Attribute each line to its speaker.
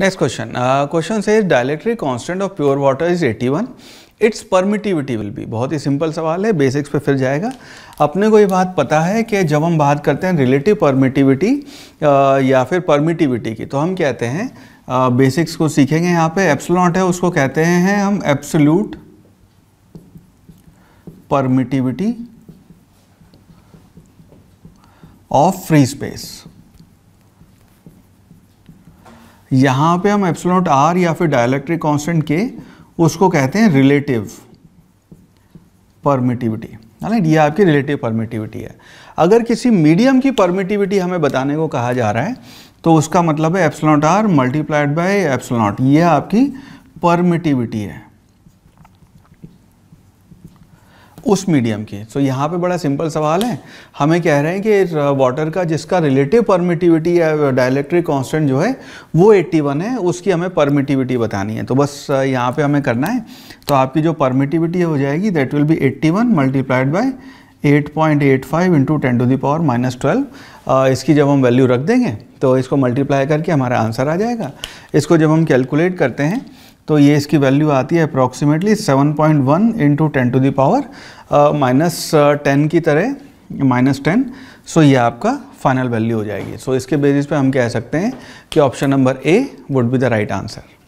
Speaker 1: next question question से dielectric constant of pure water is eighty one its permittivity will be बहुत ही simple सवाल है basics पे फिर जाएगा अपने को ये बात पता है कि जब हम बात करते हैं रिलेटिव परमिटिविटी uh, या फिर परमिटिविटी की तो हम कहते हैं बेसिक्स uh, को सीखेंगे यहाँ पे एप्सलॉट है उसको कहते हैं हम absolute permittivity of free space यहाँ पे हम एप्सलॉट आर या फिर डायलैक्ट्रिक कांस्टेंट के उसको कहते हैं रिलेटिव परमिटिविटी है ना ये आपकी रिलेटिव परमिटिविटी है अगर किसी मीडियम की परमिटिविटी हमें बताने को कहा जा रहा है तो उसका मतलब है epsilon naught R multiplied by epsilon naught ये आपकी परमिटिविटी है उस मीडियम की सो so, यहाँ पे बड़ा सिंपल सवाल है हमें कह रहे हैं कि वाटर का जिसका रिलेटिव परमिटिविटी या डायलेक्ट्रिक कांस्टेंट जो है वो 81 है उसकी हमें परमिटिविटी बतानी है तो बस यहाँ पे हमें करना है तो आपकी जो परमिटिविटी हो जाएगी that will be 81 one multiplied by eight point eight five into ten to the power minus twelve इसकी जब हम वैल्यू रख देंगे तो इसको मल्टीप्लाई करके हमारा आंसर आ जाएगा इसको जब हम कैलकुलेट करते हैं तो ये इसकी वैल्यू आती है approximately 7.1 point one into ten to the power minus ten की तरह माइनस टेन सो ये आपका फाइनल वैल्यू हो जाएगी सो so, इसके बेसिस पे हम कह सकते हैं कि option number A would be the right answer